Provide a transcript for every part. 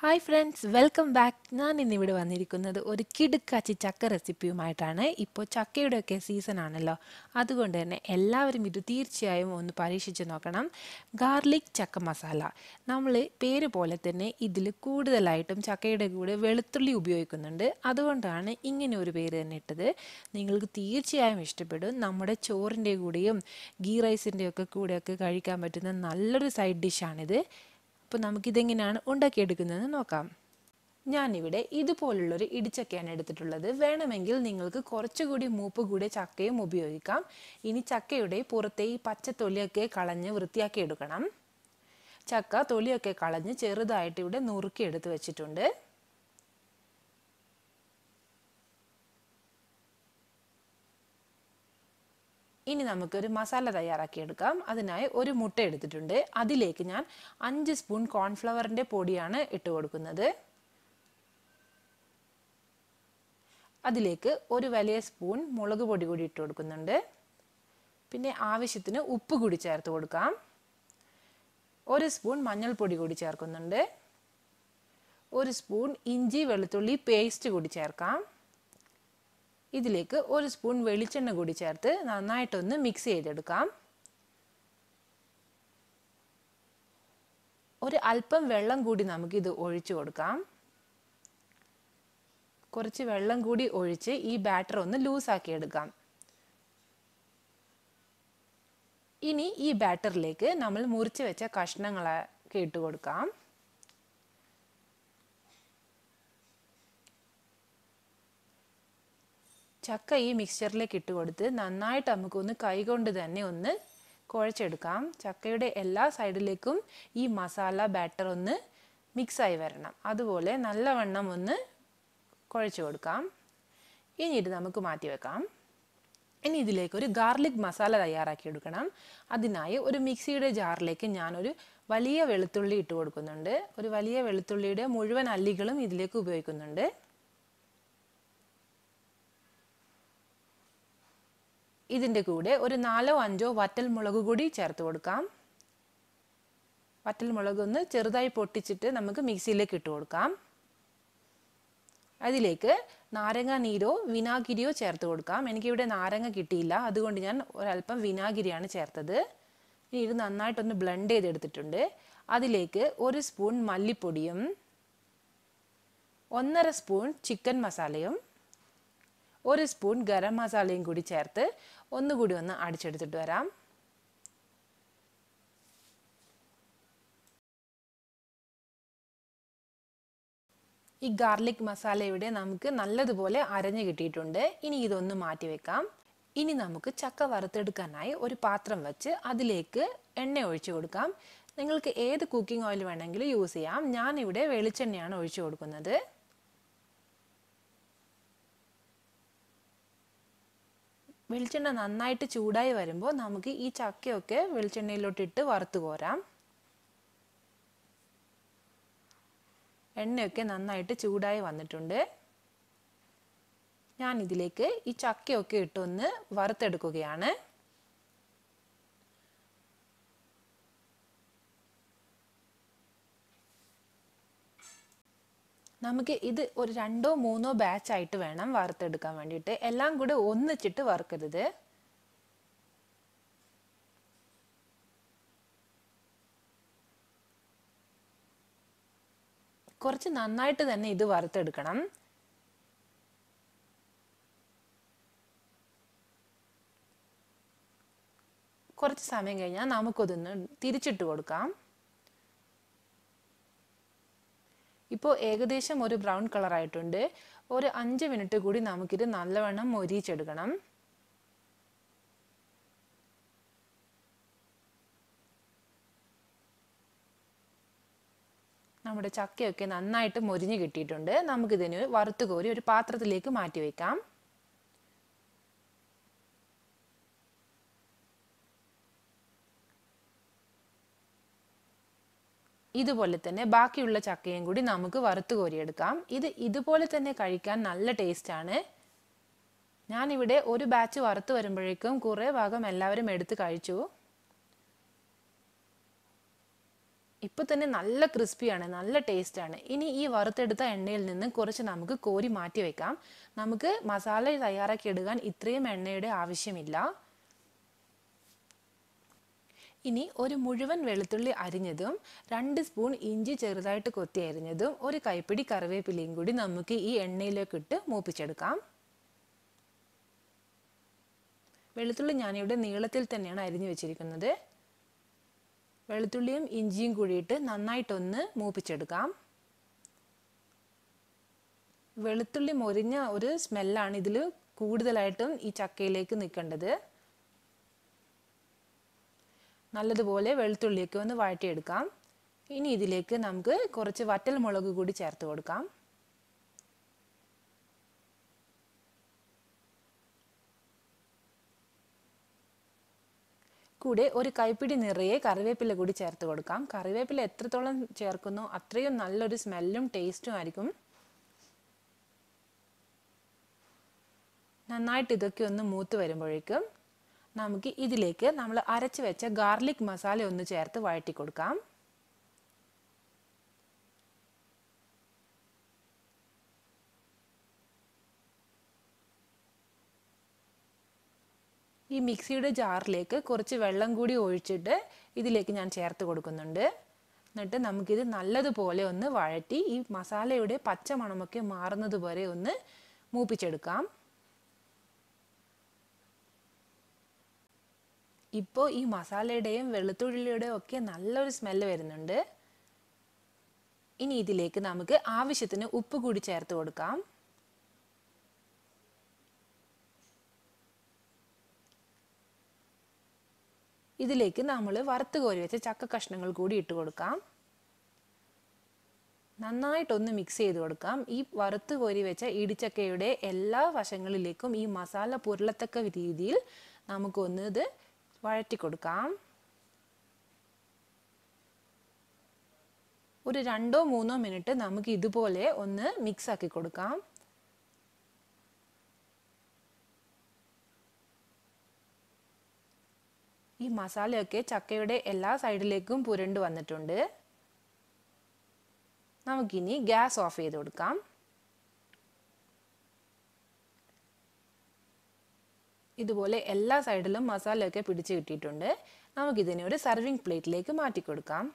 hi friends welcome back ഞാൻ ഇന്നിവിടെ വന്നിരിക്കുന്നത് ഒരു കിടുക്കാച്ചി ചക്ക റെസിപ്പിയുമായിട്ടാണ് ഇപ്പോൾ ചക്കയുടെയൊക്കെ സീസൺ ആണല്ലോ അതുകൊണ്ട് തന്നെ എല്ലാവരും ഇത് തീർച്ചയായും ഒന്ന് പരീക്ഷിച്ച് നോക്കണം ഗാർലിക് ചക്ക മസാല നമ്മൾ പേര് പോലെ തന്നെ ഇതിൽ കൂടുതലായിട്ടും ചക്കയുടെ കൂടെ വെളുത്തുള്ളി ഉപയോഗിക്കുന്നുണ്ട് അതുകൊണ്ടാണ് ഇങ്ങനെ ഒരു പേര് തന്നെ ഇട്ടത് നിങ്ങൾക്ക് തീർച്ചയായും ഇഷ്ടപ്പെടും നമ്മുടെ ചോറിൻ്റെ കൂടെയും ഗീ റൈസിൻ്റെയൊക്കെ കൂടെയൊക്കെ കഴിക്കാൻ പറ്റുന്ന നല്ലൊരു സൈഡ് ഡിഷാണിത് അപ്പോൾ നമുക്കിതെങ്ങനെയാണ് ഉണ്ടാക്കിയെടുക്കുന്നതെന്ന് നോക്കാം ഞാനിവിടെ ഇതുപോലുള്ളൊരു ഇടിച്ചക്കയാണ് എടുത്തിട്ടുള്ളത് വേണമെങ്കിൽ നിങ്ങൾക്ക് കുറച്ചുകൂടി മൂപ്പ് കൂടിയ ചക്കയും ഉപയോഗിക്കാം ഇനി ചക്കയുടെ പുറത്തെ ഈ പച്ച തൊലിയൊക്കെ കളഞ്ഞ് വൃത്തിയാക്കി എടുക്കണം ചക്ക തൊലിയൊക്കെ കളഞ്ഞ് ചെറുതായിട്ട് ഇവിടെ നുറുക്കി എടുത്ത് വെച്ചിട്ടുണ്ട് ഇനി നമുക്കൊരു മസാല തയ്യാറാക്കിയെടുക്കാം അതിനായി ഒരു മുട്ട എടുത്തിട്ടുണ്ട് അതിലേക്ക് ഞാൻ അഞ്ച് സ്പൂൺ കോൺഫ്ലവറിൻ്റെ പൊടിയാണ് ഇട്ട് കൊടുക്കുന്നത് അതിലേക്ക് ഒരു വലിയ സ്പൂൺ മുളക് പൊടി കൂടി ഇട്ട് കൊടുക്കുന്നുണ്ട് പിന്നെ ആവശ്യത്തിന് ഉപ്പ് കൂടി ചേർത്ത് കൊടുക്കാം ഒരു സ്പൂൺ മഞ്ഞൾപ്പൊടി കൂടി ചേർക്കുന്നുണ്ട് ഒരു സ്പൂൺ ഇഞ്ചി വെളുത്തുള്ളി പേസ്റ്റ് കൂടി ചേർക്കാം ഇതിലേക്ക് ഒരു സ്പൂൺ വെളിച്ചെണ്ണ കൂടി ചേർത്ത് നന്നായിട്ടൊന്ന് മിക്സ് ചെയ്തെടുക്കാം ഒരു അല്പം വെള്ളം കൂടി നമുക്കിത് ഒഴിച്ചു കൊടുക്കാം കുറച്ച് വെള്ളം കൂടി ഒഴിച്ച് ഈ ബാറ്റർ ഒന്ന് ലൂസാക്കി എടുക്കാം ഇനി ഈ ബാറ്ററിലേക്ക് നമ്മൾ മുറിച്ച് വെച്ച കഷ്ണങ്ങളൊക്കെ ഇട്ട് കൊടുക്കാം ചക്ക ഈ മിക്സ്ചറിലേക്ക് ഇട്ട് കൊടുത്ത് നന്നായിട്ട് നമുക്കൊന്ന് കൈകൊണ്ട് തന്നെ ഒന്ന് കുഴച്ചെടുക്കാം ചക്കയുടെ എല്ലാ സൈഡിലേക്കും ഈ മസാല ബാറ്റർ ഒന്ന് മിക്സായി വരണം അതുപോലെ നല്ലവണ്ണം ഒന്ന് കുഴച്ചു കൊടുക്കാം ഇനി ഇത് നമുക്ക് മാറ്റി വെക്കാം ഇനി ഇതിലേക്ക് ഒരു ഗാർലിക് മസാല തയ്യാറാക്കി എടുക്കണം അതിനായി ഒരു മിക്സിയുടെ ജാറിലേക്ക് ഞാനൊരു വലിയ വെളുത്തുള്ളി ഇട്ട് കൊടുക്കുന്നുണ്ട് ഒരു വലിയ വെളുത്തുള്ളിയുടെ മുഴുവൻ അല്ലികളും ഇതിലേക്ക് ഉപയോഗിക്കുന്നുണ്ട് ഇതിൻ്റെ കൂടെ ഒരു നാലോ അഞ്ചോ വറ്റൽ മുളക് കൂടി ചേർത്ത് കൊടുക്കാം വറ്റൽ മുളക് ഒന്ന് ചെറുതായി പൊട്ടിച്ചിട്ട് നമുക്ക് മിക്സിയിലേക്ക് ഇട്ട് കൊടുക്കാം അതിലേക്ക് നാരങ്ങ നീരോ വിനാഗിരിയോ ചേർത്ത് കൊടുക്കാം എനിക്കിവിടെ നാരങ്ങ കിട്ടിയില്ല അതുകൊണ്ട് ഞാൻ ഒരല്പം വിനാഗിരിയാണ് ചേർത്തത് ഇനി ഇത് നന്നായിട്ടൊന്ന് ബ്ലെൻഡ് ചെയ്തെടുത്തിട്ടുണ്ട് അതിലേക്ക് ഒരു സ്പൂൺ മല്ലിപ്പൊടിയും ഒന്നര സ്പൂൺ ചിക്കൻ മസാലയും ഒരു സ്പൂൺ ഗരം മസാലയും കൂടി ചേർത്ത് ഒന്നുകൂടി ഒന്ന് അടിച്ചെടുത്തിട്ട് വരാം ഈ ഗാർലിക് മസാല ഇവിടെ നമുക്ക് നല്ലതുപോലെ അരഞ്ഞു കിട്ടിയിട്ടുണ്ട് ഇനി ഇതൊന്ന് മാറ്റി വെക്കാം ഇനി നമുക്ക് ചക്ക വറുത്തെടുക്കാനായി ഒരു പാത്രം വെച്ച് അതിലേക്ക് എണ്ണ ഒഴിച്ചു കൊടുക്കാം നിങ്ങൾക്ക് ഏത് കുക്കിംഗ് ഓയിൽ വേണമെങ്കിലും യൂസ് ചെയ്യാം ഞാനിവിടെ വെളിച്ചെണ്ണയാണ് ഒഴിച്ചു കൊടുക്കുന്നത് വെളിച്ചെണ്ണ നന്നായിട്ട് ചൂടായി വരുമ്പോൾ നമുക്ക് ഈ ചക്കയൊക്കെ വെളിച്ചെണ്ണയിലോട്ടിട്ട് വറുത്ത് കോരാം എണ്ണയൊക്കെ നന്നായിട്ട് ചൂടായി വന്നിട്ടുണ്ട് ഞാൻ ഇതിലേക്ക് ഈ ചക്കയൊക്കെ ഇട്ടൊന്ന് വറുത്തെടുക്കുകയാണ് നമുക്ക് ഇത് ഒരു രണ്ടോ മൂന്നോ ബാച്ച് ആയിട്ട് വേണം വറുത്തെടുക്കാൻ വേണ്ടിയിട്ട് എല്ലാം കൂടെ ഒന്നിച്ചിട്ട് വറുക്കരുത് കുറച്ച് നന്നായിട്ട് തന്നെ ഇത് വറുത്തെടുക്കണം കുറച്ച് സമയം കഴിഞ്ഞാൽ നമുക്കതൊന്ന് തിരിച്ചിട്ട് കൊടുക്കാം ഇപ്പോൾ ഏകദേശം ഒരു ബ്രൗൺ കളർ ആയിട്ടുണ്ട് ഒരു അഞ്ച് മിനിറ്റ് കൂടി നമുക്കിത് നല്ലവണ്ണം മൊരിച്ചെടുക്കണം നമ്മുടെ ചക്കയൊക്കെ നന്നായിട്ട് മൊരിഞ്ഞ് കിട്ടിയിട്ടുണ്ട് നമുക്കിതിന് വറുത്ത് കോരി ഒരു പാത്രത്തിലേക്ക് മാറ്റി വയ്ക്കാം ഇതുപോലെ തന്നെ ബാക്കിയുള്ള ചക്കയും കൂടി നമുക്ക് വറുത്ത് കോരിയെടുക്കാം ഇത് ഇതുപോലെ തന്നെ കഴിക്കാൻ നല്ല ടേസ്റ്റാണ് ഞാനിവിടെ ഒരു ബാച്ച് വറുത്ത് വരുമ്പോഴേക്കും കുറേ ഭാഗം എല്ലാവരും എടുത്ത് കഴിച്ചു ഇപ്പോൾ തന്നെ നല്ല ക്രിസ്പിയാണ് നല്ല ടേസ്റ്റാണ് ഇനി ഈ വറുത്തെടുത്ത എണ്ണയിൽ നിന്ന് കുറച്ച് നമുക്ക് കോരി മാറ്റി വയ്ക്കാം നമുക്ക് മസാല തയ്യാറാക്കി എടുക്കാൻ ഇത്രയും എണ്ണയുടെ ആവശ്യമില്ല ഇനി ഒരു മുഴുവൻ വെളുത്തുള്ളി അരിഞ്ഞതും രണ്ട് സ്പൂൺ ഇഞ്ചി ചെറുതായിട്ട് കൊത്തി അരിഞ്ഞതും ഒരു കൈപ്പിടി കറിവേപ്പിലയും കൂടി നമുക്ക് ഈ എണ്ണയിലേക്ക് ഇട്ട് മൂപ്പിച്ചെടുക്കാം വെളുത്തുള്ളി ഞാനിവിടെ നീളത്തിൽ തന്നെയാണ് അരിഞ്ഞു വെച്ചിരിക്കുന്നത് വെളുത്തുള്ളിയും ഇഞ്ചിയും കൂടിയിട്ട് നന്നായിട്ടൊന്ന് മൂപ്പിച്ചെടുക്കാം വെളുത്തുള്ളി മൊരിഞ്ഞ ഒരു സ്മെല്ലാണ് ഇതിൽ കൂടുതലായിട്ടും ഈ ചക്കയിലേക്ക് നിൽക്കേണ്ടത് നല്ലതുപോലെ വെളുത്തുള്ളിയൊക്കെ ഒന്ന് വഴറ്റിയെടുക്കാം ഇനി ഇതിലേക്ക് നമുക്ക് കുറച്ച് വറ്റൽ മുളക് കൂടി ചേർത്ത് കൊടുക്കാം കൂടെ ഒരു കൈപ്പിടി നിറയെ കറിവേപ്പില കൂടി ചേർത്ത് കൊടുക്കാം കറിവേപ്പില എത്രത്തോളം ചേർക്കുന്നു അത്രയും നല്ലൊരു സ്മെല്ലും ടേസ്റ്റും ആയിരിക്കും നന്നായിട്ട് ഇതൊക്കെ ഒന്ന് മൂത്ത് വരുമ്പോഴേക്കും നമുക്ക് ഇതിലേക്ക് നമ്മൾ അരച്ച് വെച്ച ഗാർലിക് മസാല ഒന്ന് ചേർത്ത് വഴറ്റി കൊടുക്കാം ഈ മിക്സിയുടെ ജാറിലേക്ക് കുറച്ച് വെള്ളം കൂടി ഒഴിച്ചിട്ട് ഇതിലേക്ക് ഞാൻ ചേർത്ത് കൊടുക്കുന്നുണ്ട് എന്നിട്ട് നമുക്കിത് നല്ലതുപോലെ ഒന്ന് വഴറ്റി ഈ മസാലയുടെ പച്ച മണമൊക്കെ മാറുന്നത് വരെ ഒന്ന് മൂപ്പിച്ചെടുക്കാം ഇപ്പോൾ ഈ മസാലയുടെയും വെളുത്തുള്ളിയുടെയും ഒക്കെ നല്ലൊരു സ്മെല്ല് വരുന്നുണ്ട് ഇനി ഇതിലേക്ക് നമുക്ക് ആവശ്യത്തിന് ഉപ്പ് കൂടി ചേർത്ത് കൊടുക്കാം ഇതിലേക്ക് നമ്മൾ വറുത്ത് കോരി വെച്ച ചക്ക കഷ്ണങ്ങൾ കൂടി ഇട്ട് കൊടുക്കാം നന്നായിട്ടൊന്ന് മിക്സ് ചെയ്ത് കൊടുക്കാം ഈ വറുത്ത് കോരി വെച്ച ഇടിച്ചക്കയുടെ എല്ലാ വശങ്ങളിലേക്കും ഈ മസാല പുരളത്തക്ക രീതിയിൽ നമുക്കൊന്ന് ഇത് വഴറ്റി കൊടുക്കാം ഒരു രണ്ടോ മൂന്നോ മിനിറ്റ് നമുക്ക് ഇതുപോലെ ഒന്ന് മിക്സ് ആക്കി കൊടുക്കാം ഈ മസാലയൊക്കെ ചക്കയുടെ എല്ലാ സൈഡിലേക്കും പുരണ്ട് വന്നിട്ടുണ്ട് നമുക്കിനി ഗ്യാസ് ഓഫ് ചെയ്ത് കൊടുക്കാം ഇതുപോലെ എല്ലാ സൈഡിലും മസാലയൊക്കെ പിടിച്ച് കിട്ടിയിട്ടുണ്ട് നമുക്കിതിനെ ഒരു സർവിങ് പ്ലേറ്റിലേക്ക് മാറ്റി കൊടുക്കാം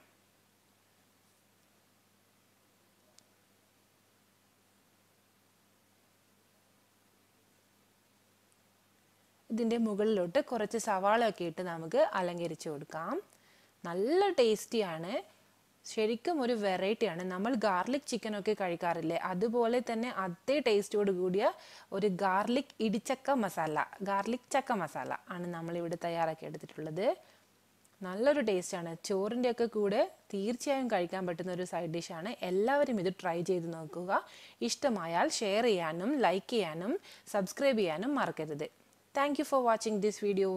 ഇതിൻ്റെ മുകളിലോട്ട് കുറച്ച് സവാളയൊക്കെ ഇട്ട് നമുക്ക് അലങ്കരിച്ചു കൊടുക്കാം നല്ല ടേസ്റ്റിയാണ് ശരിക്കും ഒരു വെറൈറ്റിയാണ് നമ്മൾ ഗാർലിക് ചിക്കൻ ഒക്കെ കഴിക്കാറില്ലേ അതുപോലെ തന്നെ അതേ ടേസ്റ്റോട് കൂടിയ ഒരു ഗാർലിക് ഇടിച്ചക്ക മസാല ഗാർലിക് ചക്ക മസാല ആണ് നമ്മൾ ഇവിടെ തയ്യാറാക്കി എടുത്തിട്ടുള്ളത് നല്ലൊരു ടേസ്റ്റാണ് ചോറിൻ്റെ ഒക്കെ കൂടെ തീർച്ചയായും കഴിക്കാൻ പറ്റുന്ന ഒരു സൈഡ് ഡിഷാണ് എല്ലാവരും ഇത് ട്രൈ ചെയ്ത് നോക്കുക ഇഷ്ടമായാൽ ഷെയർ ചെയ്യാനും ലൈക്ക് ചെയ്യാനും സബ്സ്ക്രൈബ് ചെയ്യാനും മറക്കരുത് thank for watching this video